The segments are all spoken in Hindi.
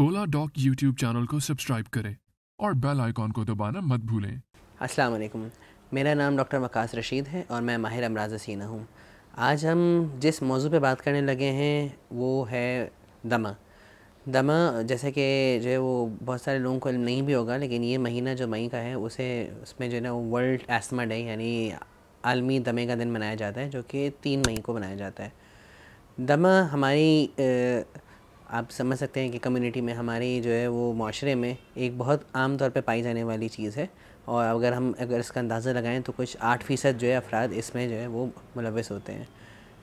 ओला डॉक यूट्यूब चैनल को सब्सक्राइब करें और बेल आइकॉन को दबाना मत भूलें अस्सलाम वालेकुम मेरा नाम डॉक्टर वकास रशीद है और मैं माहिर अमराज सीना हूँ आज हम जिस मौजू पे बात करने लगे हैं वो है दमा दमा जैसे कि जो है वो बहुत सारे लोगों को नहीं भी होगा लेकिन ये महीना जो मई का है उसे उसमें जो है ना वर्ल्ड एस्मा डे यानी आलमी दमे का दिन मनाया जाता है जो कि तीन मई को मनाया जाता है दमा हमारी आप समझ सकते हैं कि कम्युनिटी में हमारी जो है वो माशरे में एक बहुत आम तौर पे पाई जाने वाली चीज़ है और अगर हम अगर इसका अंदाज़ा लगाएं तो कुछ आठ फ़ीसद जो है अफराद इसमें जो है वो मुलवस होते हैं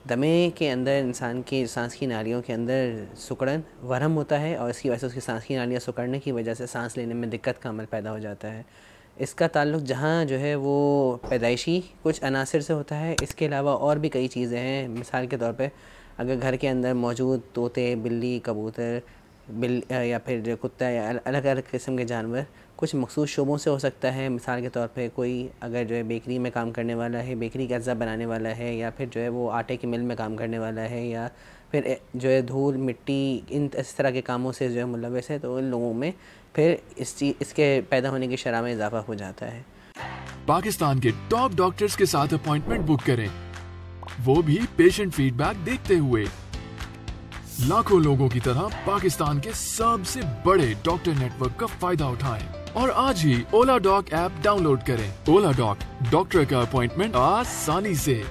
दमे के अंदर इंसान की सांस की नालियों के अंदर सुकड़न वरम होता है और इसकी वजह से उसकी सांस की नालियाँ सुकड़ने की वजह से सांस लेने में दिक्कत का अमल पैदा हो जाता है इसका ताल्लुक जहाँ जो है वो पैदाइशी कुछ अनासर से होता है इसके अलावा और भी कई चीज़ें हैं मिसाल के तौर पर अगर घर के अंदर मौजूद तोते बिल्ली कबूतर बिल या फिर कुत्ता या अलग अलग किस्म के जानवर कुछ मखसूस शोबों से हो सकता है मिसाल के तौर पे कोई अगर जो है बेकरी में काम करने वाला है बेकरी का अज्जा बनाने वाला है या फिर जो है वो आटे की मिल में काम करने वाला है या फिर जो है धूल मिट्टी इन इस तरह के कामों से जो है मुलवस है तो उन लोगों में फिर इस चीज़ इसके पैदा होने की शराह में इजाफा हो जाता है पाकिस्तान के टॉप डॉक्टर्स के साथ अपॉइंटमेंट बुक करें वो भी पेशेंट फीडबैक देखते हुए लाखों लोगों की तरह पाकिस्तान के सबसे बड़े डॉक्टर नेटवर्क का फायदा उठाएं और आज ही ओला डॉक ऐप डाउनलोड करें ओला डॉक डॉक्टर का अपॉइंटमेंट आसानी से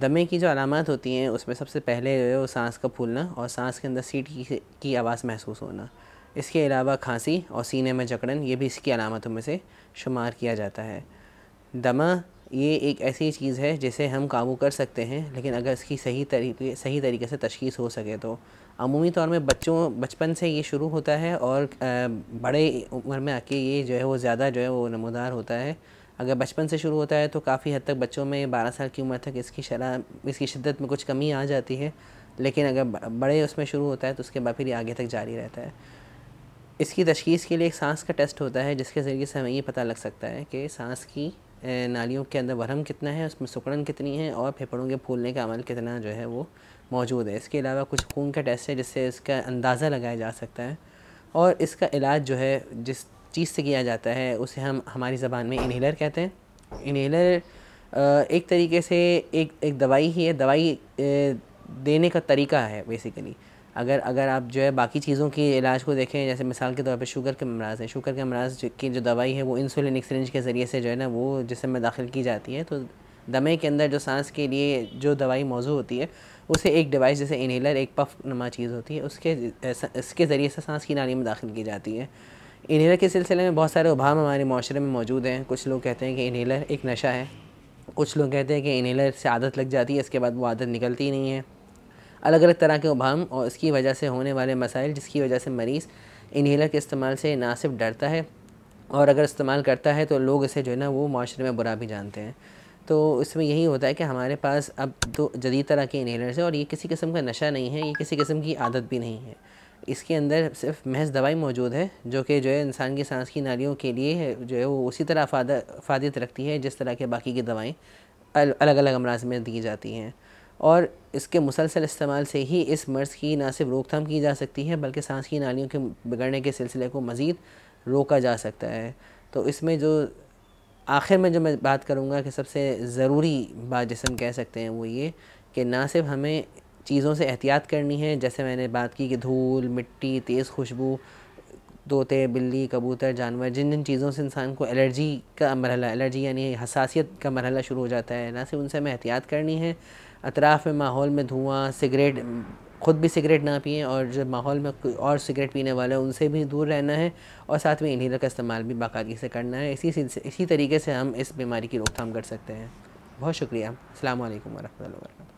दमे की जो अलामत होती हैं उसमें सबसे पहले जो है वो सांस का फूलना और सांस के अंदर सीट की, की आवाज़ महसूस होना इसके अलावा खांसी और सीने में जकड़न ये भी इसकी अलामतों में से शुमार किया जाता है दमा ये एक ऐसी चीज़ है जिसे हम काबू कर सकते हैं लेकिन अगर इसकी सही तरीके सही तरीके से तशखीस हो सके तो अमूमी तौर में बच्चों बचपन से ये शुरू होता है और बड़े उम्र में आके ये जो है वो ज़्यादा जो है वो नमोदार होता है अगर बचपन से शुरू होता है तो काफ़ी हद तक बच्चों में बारह साल की उम्र तक इसकी शरा इसकी शिद्दत में कुछ कमी आ जाती है लेकिन अगर बड़े उसमें शुरू होता है तो उसके बाद फिर ये आगे तक जारी रहता है इसकी तशखीस के लिए एक सांस का टेस्ट होता है जिसके ज़रिए से हमें ये पता लग सकता है कि सांस की नालियों के अंदर वरम कितना है उसमें सुकड़न कितनी है और फेफड़ों के फूलने का अमल कितना जो है वो मौजूद है इसके अलावा कुछ खून का टेस्ट है जिससे इसका अंदाज़ा लगाया जा सकता है और इसका इलाज जो है जिस चीज़ से किया जाता है उसे हम हमारी ज़बान में इन्हेलर कहते हैं इन्हेलर एक तरीके से एक एक दवाई ही है दवाई देने का तरीका है बेसिकली अगर अगर आप जो है बाकी चीज़ों के इलाज को देखें जैसे मिसाल के तौर पर शुगर के अमराज हैं शुगर के अमराज की जो दवाई है वो इंसुलिन एक्सरेंज के ज़रिए से जो है ना वो जिसम में दाखिल की जाती है तो दमे के अंदर जो सांस के लिए जो दवाई मौजू होती है उसे एक डिवाइस जैसे इनहेलर एक पफ नमा चीज़ होती है उसके इसके ज़रिए से सांस की नाली में दाखिल की जाती है इनहेलर के सिलसिले में बहुत सारे उभाम हमारे माशरे में मौजूद हैं कुछ लोग कहते हैं कि इनहेलर एक नशा है कुछ लोग कहते हैं कि इनहेलर से आदत लग जाती है इसके बाद वो आदत निकलती नहीं है अलग अलग तरह के उभाम और इसकी वजह से होने वाले मसाइल जिसकी वजह से मरीज़ इन्हीलर के इस्तेमाल से ना सिर्फ डरता है और अगर इस्तेमाल करता है तो लोग इसे जो है ना वो माशरे में बुरा भी जानते हैं तो इसमें यही होता है कि हमारे पास अब तो जदीद तरह के इन्हीलर्स हैं और ये किसी किस्म का नशा नहीं है ये किसी किस्म की आदत भी नहीं है इसके अंदर सिर्फ महज दवाई मौजूद है जो कि जो है इंसान की सांस की नालियों के लिए जो है वो उसी तरह फादा फादियत रखती है जिस तरह के बाकी की दवाएँ अलग अलग अमराज में दी जाती हैं और इसके मुसलसल इस्तेमाल से ही इस मर्ज़ की ना सिर्फ रोकथाम की जा सकती है बल्कि सांस की नालियों के बिगड़ने के सिलसिले को मज़ीद रोका जा सकता है तो इसमें जो आखिर में जो मैं बात करूँगा कि सबसे ज़रूरी बात जिसे हम कह सकते हैं वो ये कि ना सिर्फ हमें चीज़ों से एहतियात करनी है जैसे मैंने बात की कि धूल मिट्टी तेज़ खुशबू तोते बिल्ली कबूतर जानवर जिन जिन चीज़ों से इंसान को एलर्जी का मरहला एलर्जी यानी हसासीत का मरहला शुरू हो जाता है ना सिर्फ उनसे हमें एहतियात करनी है अतराफ़ में माहौल में धुआं सिगरेट ख़ुद भी सिगरेट ना पिए और जो माहौल में और सिगरेट पीने वाले उनसे भी दूर रहना है और साथ में इन्हीं का इस्तेमाल भी बाकायदगी से करना है इसी इसी तरीके से हम इस बीमारी की रोकथाम कर सकते हैं बहुत शुक्रिया अल्लाम वरह वर्क